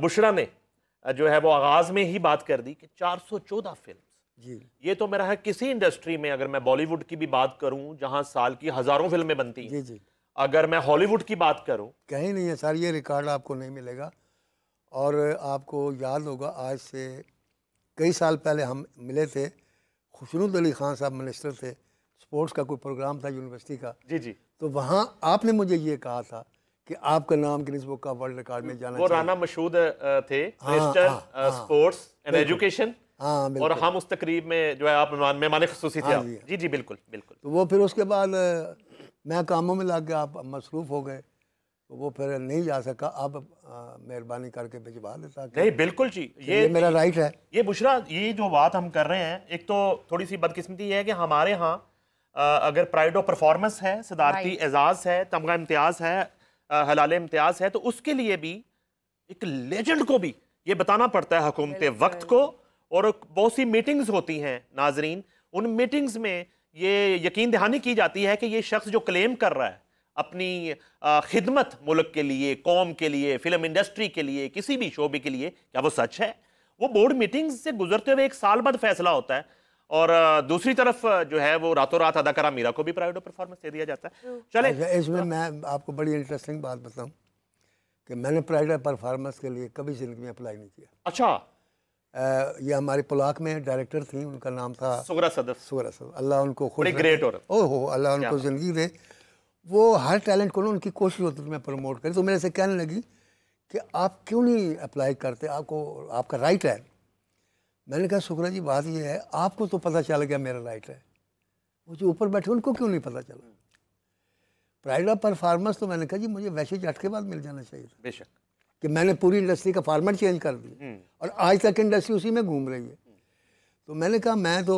बुशरा ने जो है वो आगाज़ में ही बात कर दी कि 414 फिल्म जी ये तो मेरा है किसी इंडस्ट्री में अगर मैं बॉलीवुड की भी बात करूं जहां साल की हज़ारों फिल्में बनती हैं जी जी अगर मैं हॉलीवुड की बात करूं कहीं नहीं है सर ये रिकॉर्ड आपको नहीं मिलेगा और आपको याद होगा आज से कई साल पहले हम मिले थे खुशनूद अली खान साहब मिनिस्टर थे स्पोर्ट्स का कोई प्रोग्राम था यूनिवर्सिटी का जी जी तो वहाँ आपने मुझे ये कहा था कि आपका नाम गिनीज बुक का वर्ल्ड रिकॉर्ड में जाना वो राना मशहूद थे स्पोर्ट्स एंड एजुकेशन और हम उस तकरीब में जो है आप मेहमान खसूसी थे हाँ जी जी बिल्कुल बिल्कुल तो वो फिर उसके बाद मैं कामों में लग गया आप मसरूफ़ हो गए तो वो फिर नहीं जा सका आप मेहरबानी करके भिजवा देता नहीं बिल्कुल जी ये, ये मेरा राइट है ये बुशरा ये जो बात हम कर रहे हैं एक तो थोड़ी सी बदकिस्मती है कि हमारे यहाँ अगर प्राइड ऑफ परफॉर्मेंस है सदारती एजाज़ है तमगा इम्तियाज़ है हलाल इम्तियाज़ है तो उसके लिए भी एक लेजेंड को भी ये बताना पड़ता है हुकूमत वक्त को और बहुत सी मीटिंग्स होती हैं नाजरीन उन मीटिंग्स में ये यकीन दहानी की जाती है कि ये शख्स जो क्लेम कर रहा है अपनी खिदमत मुल्क के लिए कौम के लिए फिल्म इंडस्ट्री के लिए किसी भी शोबे के लिए क्या वो सच है वो बोर्ड मीटिंग्स से गुजरते हुए एक साल बाद फैसला होता है और दूसरी तरफ जो है वो रातों रात अदाकारा मीरा को भी प्राइवेट परफॉर्मेंस दे दिया जाता है चले अच्छा, इसमें मैं आपको बड़ी इंटरेस्टिंग बात बताऊँ कि मैंने प्राइवेट परफॉर्मेंस के लिए कभी ज़िंदगी में अप्लाई नहीं किया अच्छा ये हमारे पुलाक में डायरेक्टर थी उनका नाम था सुगरा सदर सुगरा सदर अल्लाह उनको खुद ग्रेट और ओहो अल्लाह उनको ज़िंदगी दे वो हर टैलेंट को ना उनकी कोशिश होती थी मैं प्रमोट करी तो मेरे से कहने लगी कि आप क्यों नहीं अप्लाई करते आपको आपका राइट है मैंने कहा शुक्ला जी बात यह है आपको तो पता चल गया मेरा राइट है वो जो ऊपर बैठे उनको क्यों नहीं पता चला प्राइड ऑफ परफॉर्मेंस तो मैंने कहा जी मुझे वैसे जट के बाद मिल जाना चाहिए था बेशक कि मैंने पूरी इंडस्ट्री का फॉर्मेट चेंज कर दिया हम्म। और आज तक इंडस्ट्री उसी में घूम रही है तो मैंने कहा मैं तो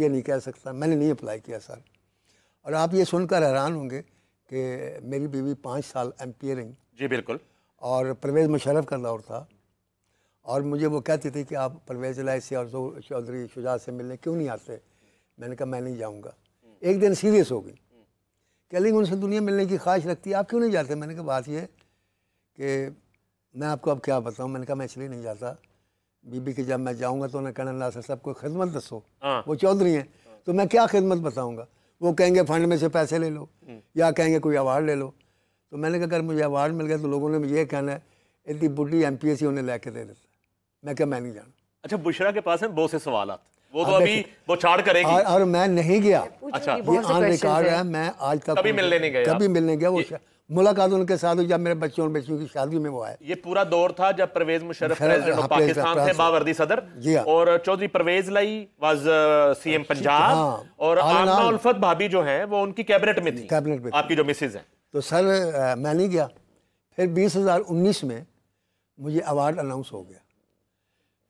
ये नहीं कह सकता मैंने नहीं अप्लाई किया सर और आप ये सुनकर हैरान होंगे कि मेरी बीवी पाँच साल एम रही जी बिल्कुल और परवेज़ मुशरफ का दौर था और मुझे वो कहती थी कि आप परवेज लाई से और चौधरी शुजात से मिलने क्यों नहीं आते मैंने कहा मैं नहीं जाऊँगा एक दिन सीरियस हो गई कह लेकिन उनसे दुनिया मिलने की ख्वाहिश रखती है आप क्यों नहीं जाते मैंने कहा बात यह कि मैं आपको अब क्या बताऊँ मैंने कहा मैं इसलिए नहीं जाता बीबी के जब मैं जाऊँगा तो उन्हें कहना ला साहब कोई खिदमत दसो हाँ। वो चौधरी हैं तो मैं क्या खिदमत बताऊँगा वो कहेंगे फंड में से पैसे ले लो या कहेंगे कोई अवार्ड ले लो तो मैंने कहा अगर मुझे अवार्ड मिल गया तो लोगों ने मुझे ये कहना है इतनी बुढ़ी एम पी एस सी उन्हें लेके के दे देते मैं क्या मैं नहीं जाना अच्छा बुशरा के पास है बहुत से सवाल वो तो अभी वो छाड़ करेगी और, और मैं नहीं गया अच्छा ये ऑन रिकॉर्ड है मैं आज तक कभी मिलने नहीं गया कभी मिलने गया वो मुलाकात उनके साथ हुई जब मेरे बच्चों और बच्चियों की शादी में वो आए ये पूरा दौर था जब परवेज मुशरफ प्रेसिडेंट ऑफ हाँ, पाकिस्तान थे बावर्दी सदर हाँ। और चौधरी परवेज लाई वाज सीएम अच्छा, पंजाब हाँ। और आमना उल्फत भाभी जो है वो उनकी कैबिनेट में थी कैबिनेट में आपकी जो मिसेज है तो सर मैं नहीं गया फिर बीस में मुझे अवार्ड अनाउंस हो गया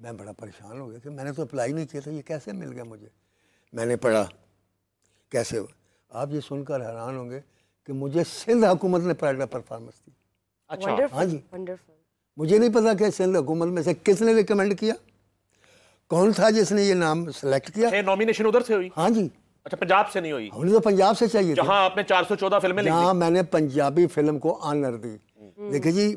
मैं बड़ा परेशान हो गया कि मैंने तो अप्लाई नहीं किया था ये कैसे मिल गया मुझे मैंने पढ़ा कैसे हुआ? आप ये सुनकर हैरान होंगे कि मुझे सिंध हुकूमत ने पैरा परफॉर्मेंस दी अच्छा wonderful, हाँ जी wonderful. मुझे नहीं पता कि सिंध हुकूमत में से किसने रिकमेंड किया कौन था जिसने ये नाम सेलेक्ट किया नॉमिनेशन अच्छा, उधर से हुई हाँ जी अच्छा पंजाब से नहीं हुई तो पंजाब से चाहिए जहां आपने 414 फिल्में लिखी मैंने पंजाबी फिल्म को आनर दी हम्म। देखिए जी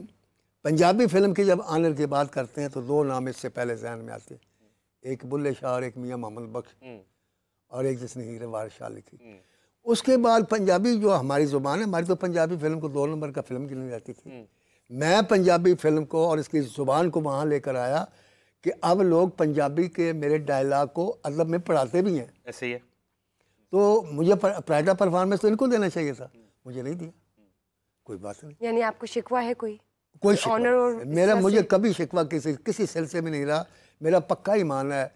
पंजाबी फिल्म की जब आनर की बात करते हैं तो दो नाम इससे पहले जहन में आते हैं एक बुल्ले शाह और एक मियाँ मोहम्मद बख्श हम्म। और एक जिसने हीरे वार शाह लिखी हम्म। उसके बाद पंजाबी जो हमारी ज़ुबान है हमारी तो पंजाबी फिल्म को दो नंबर का फिल्म गिनी जाती थी हम्म। मैं पंजाबी फिल्म को और इसकी ज़ुबान को वहाँ लेकर आया कि अब लोग पंजाबी के मेरे डायलाग को अदब में पढ़ाते भी हैं ऐसे ही है तो मुझे प्राइडा परफॉर्मेंस तो इनको देना चाहिए था मुझे नहीं दिया कोई बात नहीं यानी आपको शिकवा है कोई कोई ऑनर और मेरा मुझे कभी शिकवा किसी किसी सिलसिले में नहीं रहा मेरा पक्का ही मानना है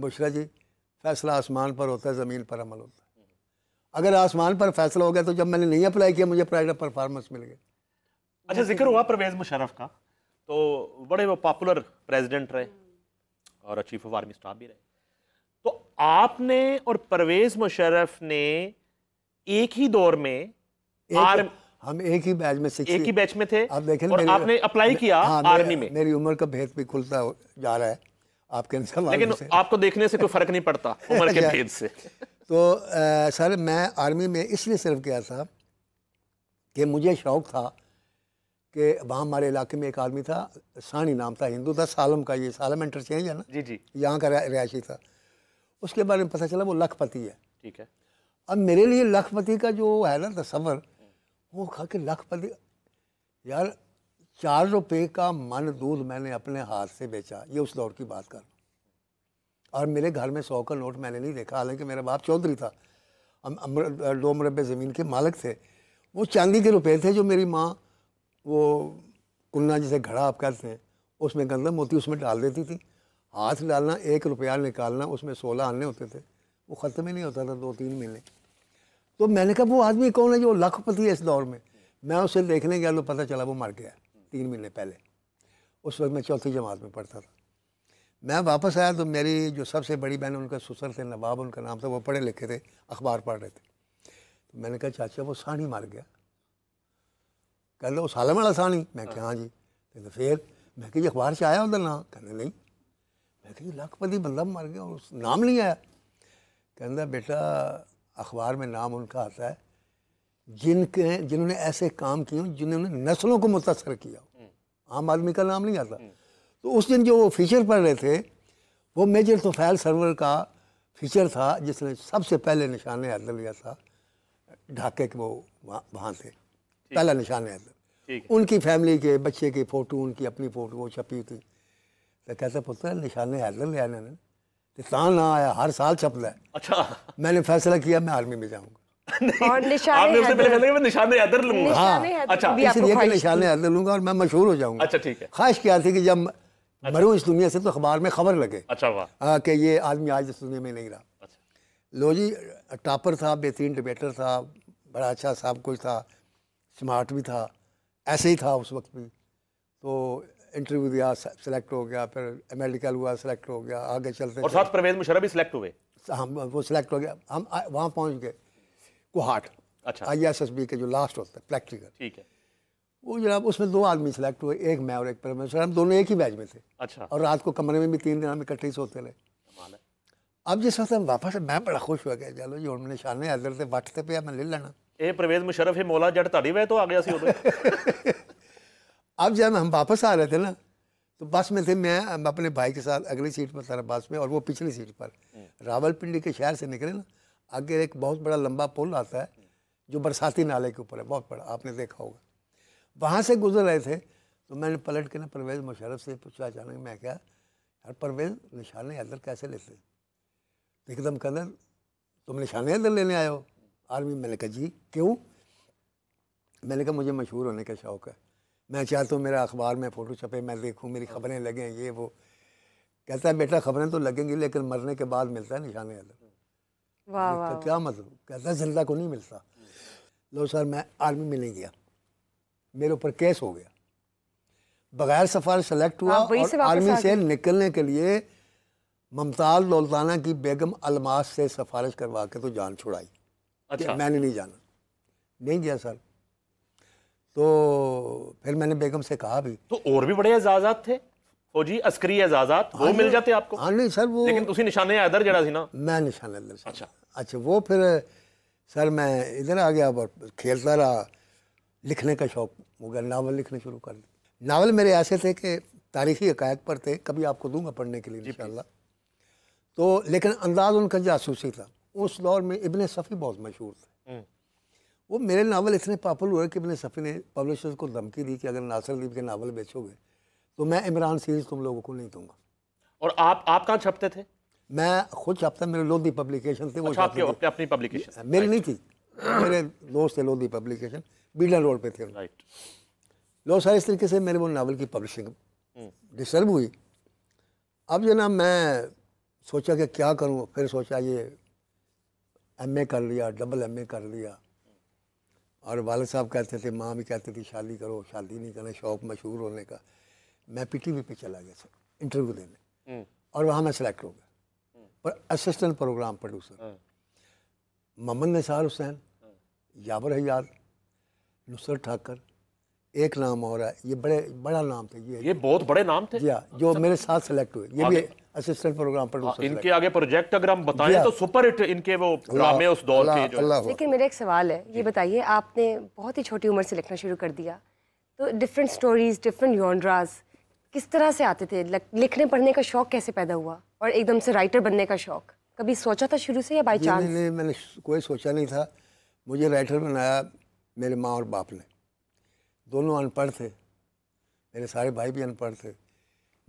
बुशरा जी फैसला आसमान पर होता है ज़मीन पर अमल होता है अगर आसमान पर फैसला हो गया तो जब मैंने नहीं अप्लाई किया मुझे प्राइवेट परफॉर्मेंस मिल गया अच्छा जिक्र हुआ परवेज़ मुशरफ का तो बड़े वो पॉपुलर प्रेसिडेंट रहे और चीफ ऑफ आर्मी स्टाफ भी रहे तो आपने और परवेज़ मुशरफ ने एक ही दौर में आर्म हम एक ही बैच में एक ही बैच में थे आप देखें और आपने अप्लाई किया हाँ, आर्मी में मेरी उम्र का भेद भी खुलता जा रहा है आपके लेकिन आपको देखने से कोई फर्क नहीं पड़ता उम्र के भेद से तो सर मैं आर्मी में इसलिए सिर्फ गया था कि मुझे शौक था कि वहाँ हमारे इलाके में एक आदमी था सानी नाम था हिंदू था सालम का ये सालम इंटरचेंज है ना जी जी यहाँ का रिहायशी था उसके बारे में पता चला वो लखपति है ठीक है अब मेरे लिए लखपति का जो है ना तस्वर वो खा के लखपति यार चार रुपये का मन दूध मैंने अपने हाथ से बेचा ये उस दौर की बात कर और मेरे घर में सौ का नोट मैंने नहीं देखा हालांकि मेरा बाप चौधरी था दो मरबे ज़मीन के मालिक थे वो चांदी के रुपए थे जो मेरी माँ वो कुन्ना जिसे घड़ा आप कहते हैं उसमें गंदा मोती उसमें डाल देती थी हाथ डालना एक रुपया निकालना उसमें सोलह आने होते थे वो ख़त्म ही नहीं होता था दो तीन महीने तो मैंने कहा वो आदमी कौन है जो लखपति है इस दौर में मैं उसे देखने गया तो पता चला वो मर गया तीन महीने पहले उस वक्त मैं चौथी जमात में पढ़ता था मैं वापस आया तो मेरी जो सबसे बड़ी बहन उनका सुसर थे नवाब उनका नाम था वो पढ़े लिखे थे अखबार पढ़ रहे थे तो मैंने कहा चाचा वो सानी मर गया कह लो साले वाला सानी मैं क्या हाँ जी कहते तो तो फिर मैं कह जी अखबार से आया उधर ना कहने नहीं मैं कह जी लखपति बंदा मर गया उस नाम नहीं आया कहता बेटा अखबार में नाम उनका आता है जिनके जिन्होंने ऐसे काम किए जिन्होंने नस्लों को मुतासर किया हम्म। आम आदमी का नाम नहीं आता हम्म। तो उस दिन जो वो फीचर पढ़ रहे थे वो मेजर तोफैल सरवर का फीचर था जिसने सबसे पहले निशान अदल लिया था ढाके के वो वहाँ से पहला निशान अदल उनकी फैमिली के बच्चे की फ़ोटो उनकी अपनी फ़ोटो वो छपी थी तो कहता पुत्र निशान हैदर लिया इन्होंने पाकिस्तान ना आया हर साल छपला है अच्छा मैंने फैसला किया मैं आर्मी में जाऊंगा हाँ। अच्छा। और मैं मशहूर हो जाऊंगा अच्छा ठीक है ख्वाहिश क्या थी कि जब अच्छा। इस दुनिया से तो अखबार में खबर लगे अच्छा कि ये आदमी आज इस दुनिया में नहीं रहा अच्छा। लो जी टापर था बेहतरीन डिबेटर था बड़ा अच्छा सब कुछ था स्मार्ट भी था ऐसे ही था उस वक्त भी तो इंटरव्यू दिया सेलेक्ट हो गया फिर मेडिकल हुआ सेलेक्ट हो गया आगे चलते और साथ परवेज मुशरफ भी सिलेक्ट हुए हम वो सिलेक्ट हो गया हम वहाँ पहुँच गए कुहाट अच्छा आई एस एस बी के जो लास्ट होते हैं प्रैक्टिकल ठीक है वो जनाब उसमें दो आदमी सेलेक्ट हुए एक मैं और एक परमेश हम दोनों एक ही बैच में थे अच्छा और रात को कमरे में भी तीन दिन हम इकट्ठे ही सोते रहे अब जिस वक्त हम वापस मैं बड़ा खुश हो गया चलो जी हमने निशाने अदर से वट पे मैं ले लेना ये ਪ੍ਰਵੇਦ मुशरफ ही मौला जट तारी ਵੇ तो आ गया ਸੀ अब जब हम वापस आ रहे थे ना तो बस में थे मैं अपने भाई के साथ अगली सीट पर था बस में और वो पिछली सीट पर रावलपिंडी के शहर से निकले ना आगे एक बहुत बड़ा लंबा पुल आता है जो बरसाती नाले के ऊपर है बहुत बड़ा आपने देखा होगा वहाँ से गुजर रहे थे तो मैंने पलट के ना परवेज़ मुशरफ से पूछा अचानक मैं क्या यार परवेज़ निशान हैदर कैसे लेते तो एकदम कदर तुम निशान हैदर लेने आए हो आर्मी मैंने कहा जी क्यों मैंने कहा मुझे मशहूर होने का शौक़ है मैं चाहता हूँ मेरा अखबार में फ़ोटो छपे मैं देखूँ मेरी खबरें लगें ये वो कहता है बेटा खबरें तो लगेंगी लेकिन मरने के बाद मिलता है निशान अदब वाह वाह तो क्या मतलब कहता है जिंदा को तो नहीं मिलता लो सर मैं आर्मी में नहीं गया मेरे ऊपर केस हो गया बगैर सफ़ार सेलेक्ट हुआ और आर्मी से निकलने के लिए ममताज लोलताना की बेगम अलमास से सिफारिश करवा के तो जान छुड़ाई अच्छा मैंने नहीं जाना नहीं गया सर तो फिर मैंने बेगम से कहा भी तो और भी बड़े एजाजात थे फौजी अस्करी एजाजात वो हाँ मिल जाते आपको हाँ नहीं सर वो लेकिन तुसी निशाने इधर जड़ा सी ना मैं निशाने इधर अच्छा अच्छा वो फिर सर मैं इधर आ गया और खेलता रहा लिखने का शौक हो गया नावल लिखने शुरू कर दिया नावल मेरे ऐसे थे कि तारीखी हकायक पर थे कभी आपको दूंगा पढ़ने के लिए इन तो लेकिन अंदाज उनका जासूसी था उस दौर में इबन सफ़ी बहुत मशहूर थे हम्म। वो मेरे नावल इतने पॉपुलर हुए कि मैंने सफ़ी ने पब्लिशर्स को धमकी दी कि अगर नासिर के नावल बेचोगे तो मैं इमरान सीरीज़ तुम लोगों को नहीं दूंगा और आप आप कहाँ छपते थे मैं खुद छापता मेरे लोधी पब्लिकेशन थे वो अच्छा, अपने अपनी पब्लिकेशन मेरी नहीं थी मेरे दोस्त थे लोधी पब्लिकेशन बीडा रोड पे थे राइट सारे इस तरीके से मेरे वो नावल की पब्लिशिंग हम्म। डिस्टर्ब हुई अब जो ना मैं सोचा कि क्या करूँ फिर सोचा ये एम कर लिया डबल एम कर लिया और वालद साहब कहते थे माँ भी कहती थी शादी करो शादी नहीं करना शौक मशहूर होने का मैं पी टी वी पर चला गया सर इंटरव्यू देने हम्म। और वहाँ मैं सेलेक्ट हो गया पर assistant program producer Mohammad Nisar Hussain हाँ। यावर हजार नुसरत ठाकर एक नाम और है ये बड़े बड़ा नाम थे ये ये बहुत बड़े नाम थे जी जो अच्छा। मेरे साथ सेलेक्ट हुए ये भी असिस्टेंट प्रोग्राम पर हाँ, इनके आगे प्रोजेक्ट अगर हम बताएं तो सुपर हिट इनके वो ड्रामे उस दौर के जो लेकिन मेरा एक सवाल है ये बताइए आपने बहुत ही छोटी उम्र से लिखना शुरू कर दिया तो डिफरेंट स्टोरीज डिफरेंट योनड्राज किस तरह से आते थे लिखने पढ़ने का शौक कैसे पैदा हुआ और एकदम से राइटर बनने का शौक कभी सोचा था शुरू से या बाई चांस नहीं, नहीं मैंने कोई सोचा नहीं था मुझे राइटर बनाया मेरे माँ और बाप ने दोनों अनपढ़ थे मेरे सारे भाई भी अनपढ़ थे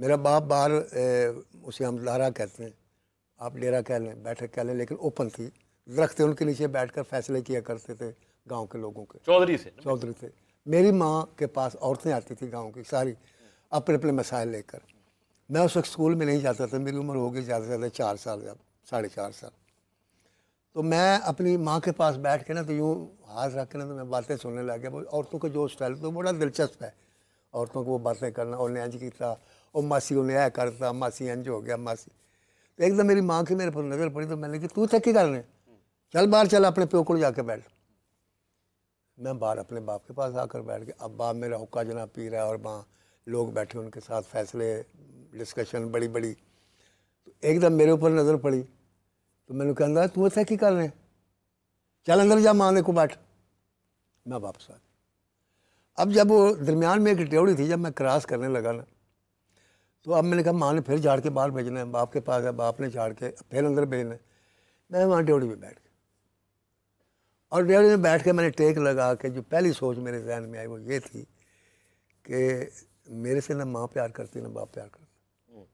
मेरा बाप बाहर उसे हम लारा कहते हैं आप डेरा कह लें बैठक कह लें लेकिन ओपन थी दरख्त उनके नीचे बैठकर फैसले किया करते थे गांव के लोगों के चौधरी से चौधरी थे मेरी माँ के पास औरतें आती थी गांव की सारी अपने अपने मसाइल लेकर मैं उस वक्त स्कूल में नहीं जाता था मेरी उम्र होगी ज़्यादा से ज़्यादा चार साल या साढ़े चार साल तो मैं अपनी माँ के पास बैठ के ना तो यूँ हाथ रख के ना तो मैं बातें सुनने लग गया औरतों का जो स्टाइल तो बड़ा दिलचस्प है औरतों को वो बातें करना उन्हें अंज किया और मासी उन्हें ऐ करता मासी अंज हो गया मासी तो एकदम मेरी माँ की मेरे पर नज़र पड़ी तो मैंने कि तू थकी करने चल बाहर चल अपने प्यो को जाके बैठ मैं बाहर अपने बाप के पास आकर बैठ गया अब बाप मेरा हुक्का जना पी रहा है और माँ लोग बैठे उनके साथ फैसले डिस्कशन बड़ी बड़ी तो एकदम मेरे ऊपर नज़र पड़ी तो मैंने कहा तू इतने अच्छा की कर रहे चल अंदर जा माँ ने को बैठ मैं वापस आ गया अब जब वो दरमियान में एक ट्योड़ी थी जब मैं क्रॉस करने लगा ना तो अब मैंने कहा माँ ने फिर झाड़ के बाहर भेजना है बाप के पास है बाप ने झाड़ के फिर अंदर भेजना है मैं वहाँ ड्योड़ी में बैठ गया और ड्योड़ी में बैठ के मैंने टेक लगा के जो पहली सोच मेरे जहन में आई वो ये थी कि मेरे से ना माँ प्यार करती ना बाप प्यार करती